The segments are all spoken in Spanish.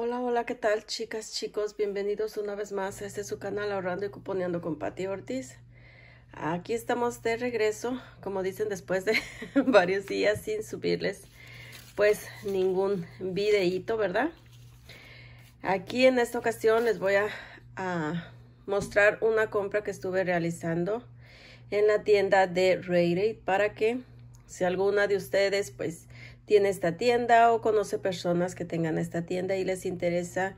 Hola, hola, ¿qué tal chicas, chicos? Bienvenidos una vez más a este su canal Ahorrando y Cuponeando con Patti Ortiz. Aquí estamos de regreso, como dicen, después de varios días sin subirles pues ningún videíto, ¿verdad? Aquí en esta ocasión les voy a, mostrar una compra que estuve realizando en la tienda de Rate para que si alguna de ustedes pues tiene esta tienda o conoce personas que tengan esta tienda y les interesa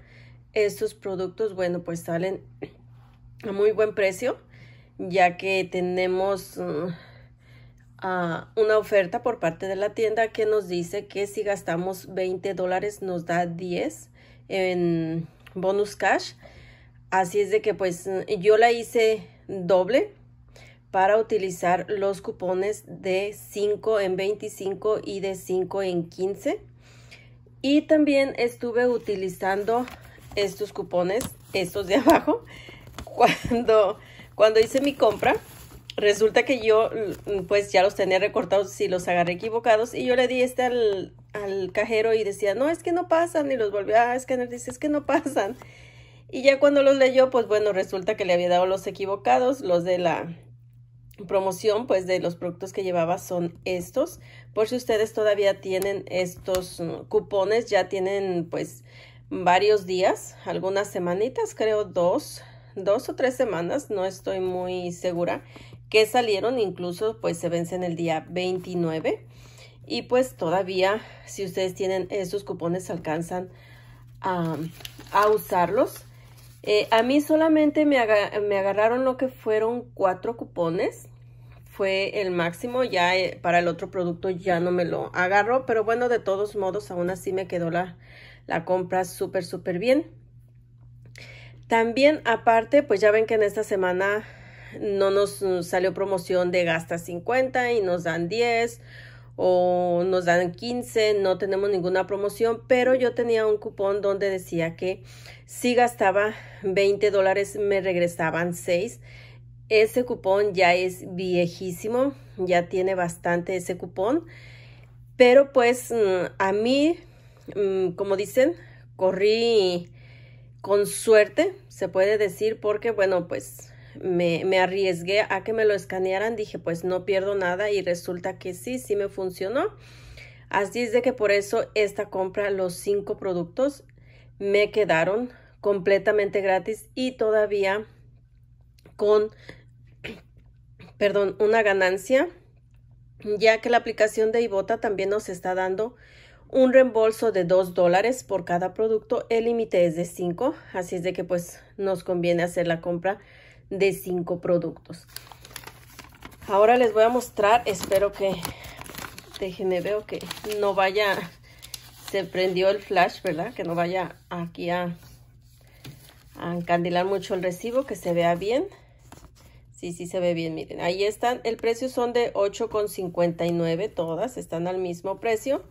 estos productos, bueno, pues salen a muy buen precio, ya que tenemos mm, una oferta por parte de la tienda que nos dice que si gastamos 20 dólares nos da 10 en bonus cash. Así es de que pues yo la hice doble para utilizar los cupones de 5 en 25 y de 5 en 15. Y también estuve utilizando estos cupones, estos de abajo, cuando, cuando hice mi compra. Resulta que yo pues ya los tenía recortados si los agarré equivocados y yo le di este al, cajero y decía, no, es que no pasan y los volví a escanear, dice, es que no pasan. Y ya cuando los leyó, pues bueno, resulta que le había dado los equivocados, los de la promoción pues de los productos que llevaba son estos por si ustedes todavía tienen estos mm, cupones ya tienen pues varios días algunas semanitas creo dos dos o tres semanas no estoy muy segura que salieron incluso pues se vencen el día 29 y pues todavía si ustedes tienen esos cupones alcanzan a, a usarlos eh, a mí solamente me, me, agarraron lo que fueron cuatro cupones. Fue el máximo, ya eh, para el otro producto ya no me lo agarró, pero bueno, de todos modos, aún así me quedó la, la compra súper, súper bien. También aparte, pues ya ven que en esta semana no nos mm, salió promoción de gasta 50 y nos dan 10 o nos dan 15, no tenemos ninguna promoción, pero yo tenía un cupón donde decía que si gastaba 20 dólares me regresaban 6. Ese cupón ya es viejísimo, ya tiene bastante ese cupón, pero pues mm, a mí, mm, como dicen, corrí con suerte, se puede decir, porque bueno, pues me, arriesgué a que me lo escanearan, dije pues no pierdo nada y resulta que sí, sí me funcionó. Así es de que por eso esta compra, los cinco productos me quedaron completamente gratis y todavía con, perdón, una ganancia, ya que la aplicación de Ibota también nos está dando un reembolso de 2 dólares por cada producto. El límite es de 5, así es de que pues nos conviene hacer la compra de cinco productos. Ahora les voy a mostrar, espero que, déjenme, veo que no vaya, se prendió el flash, ¿verdad? Que no vaya aquí a, a encandilar mucho el recibo, que se vea bien. Sí, sí se ve bien, miren. Ahí están, el precio son de 8,59 todas, están al mismo precio.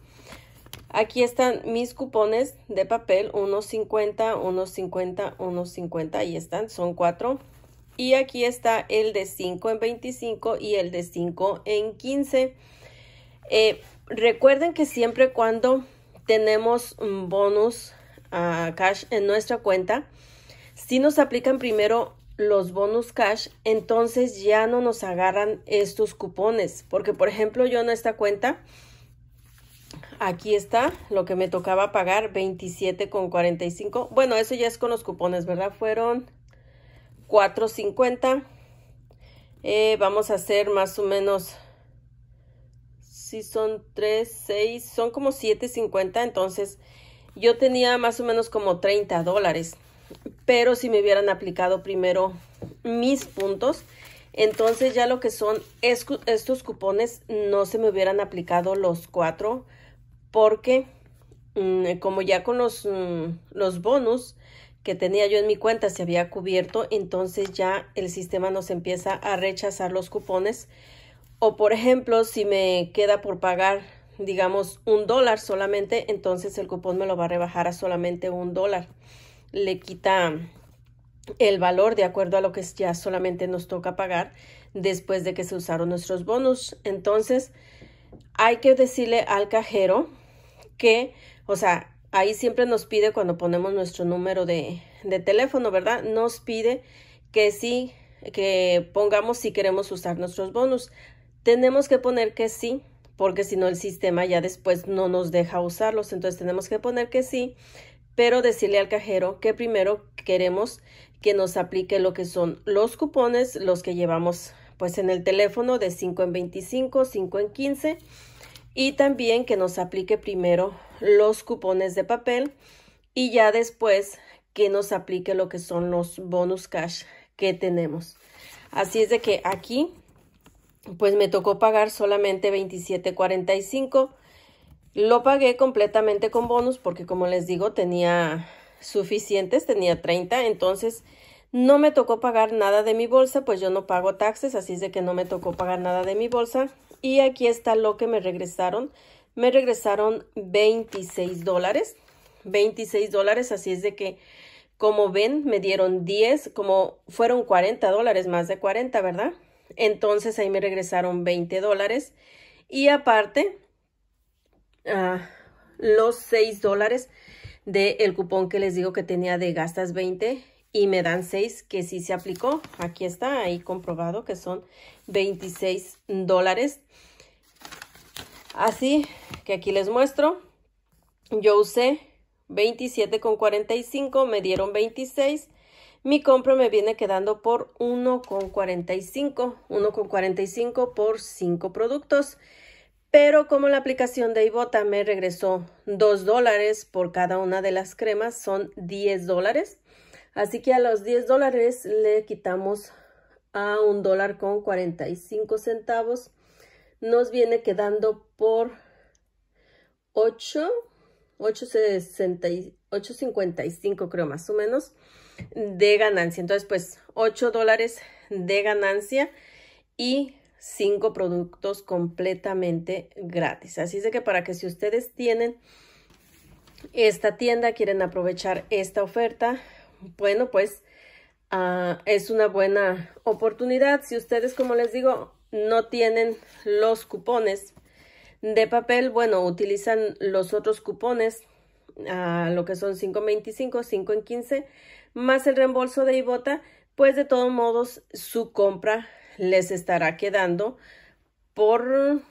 Aquí están mis cupones de papel, 1.50, 1.50, 1.50, ahí están, son cuatro y aquí está el de 5 en 25 y el de 5 en 15. Eh, recuerden que siempre cuando tenemos un bonus ah, cash en nuestra cuenta, si nos aplican primero los bonus cash, entonces ya no nos agarran estos cupones. Porque, por ejemplo, yo en esta cuenta, aquí está lo que me tocaba pagar, 27,45. Bueno, eso ya es con los cupones, ¿verdad? Fueron 4.50. Eh, vamos a hacer más o menos, si son 3, 6, son como 7.50. Entonces yo tenía más o menos como 30 dólares. Pero si me hubieran aplicado primero mis puntos, entonces ya lo que son estos cupones no se me hubieran aplicado los cuatro porque mm, como ya con los, mm, los bonus tenía yo en mi cuenta se había cubierto, entonces ya el sistema nos empieza a rechazar los cupones. O por ejemplo, si me queda por pagar, digamos, un dólar solamente, entonces el cupón me lo va a rebajar a solamente un dólar. Le quita el valor de acuerdo a lo que ya solamente nos toca pagar después de que se usaron nuestros bonos. Entonces, hay que decirle al cajero que, o sea, ahí siempre nos pide cuando ponemos nuestro número de, de teléfono, ¿verdad? Nos pide que sí, que pongamos si queremos usar nuestros bonos. Tenemos que poner que sí, porque si no el sistema ya después no nos deja usarlos. Entonces tenemos que poner que sí, pero decirle al cajero que primero queremos que nos aplique lo que son los cupones, los que llevamos pues en el teléfono de 5 en 25, 5 en 15 y también que nos aplique primero los cupones de papel y ya después que nos aplique lo que son los bonus cash que tenemos. Así es de que aquí pues me tocó pagar solamente 27.45. Lo pagué completamente con bonus porque como les digo tenía suficientes, tenía 30, entonces no me tocó pagar nada de mi bolsa, pues yo no pago taxes, así es de que no me tocó pagar nada de mi bolsa y aquí está lo que me regresaron. Me regresaron 26 dólares. 26 dólares, así es de que, como ven, me dieron 10, como fueron 40 dólares, más de 40, ¿verdad? Entonces ahí me regresaron 20 dólares. Y aparte, ah, los 6 dólares del cupón que les digo que tenía de gastas 20 y me dan 6 que sí se aplicó. Aquí está, ahí comprobado que son 26 dólares. Así que aquí les muestro. Yo usé 27,45, me dieron 26. Mi compra me viene quedando por 1,45, 1,45 por 5 productos. Pero como la aplicación de Ibota me regresó 2 dólares por cada una de las cremas, son 10 dólares. Así que a los 10 dólares le quitamos a un dólar con 45 centavos. Nos viene quedando por 8, 8.55 creo más o menos de ganancia. Entonces pues 8 dólares de ganancia y 5 productos completamente gratis. Así es de que para que si ustedes tienen esta tienda, quieren aprovechar esta oferta, bueno, pues ah, es una buena oportunidad. Si ustedes, como les digo, no tienen los cupones de papel, bueno, utilizan los otros cupones, a ah, lo que son 5.25, 5 en 15, más el reembolso de Ibota, pues de todos modos su compra les estará quedando por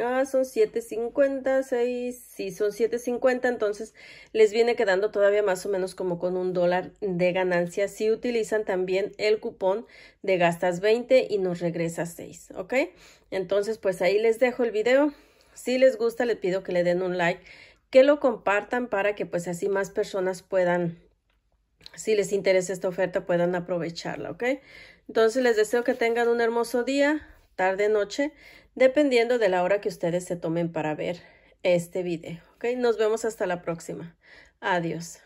Ah, son 7.50, 6, sí, son 7.50, entonces les viene quedando todavía más o menos como con un dólar de ganancia si utilizan también el cupón de gastas 20 y nos regresa 6, ¿ok? Entonces, pues ahí les dejo el video. Si les gusta, les pido que le den un like, que lo compartan para que pues así más personas puedan, si les interesa esta oferta, puedan aprovecharla, ¿ok? Entonces, les deseo que tengan un hermoso día, tarde, noche dependiendo de la hora que ustedes se tomen para ver este video. Nos vemos hasta la próxima. Adiós.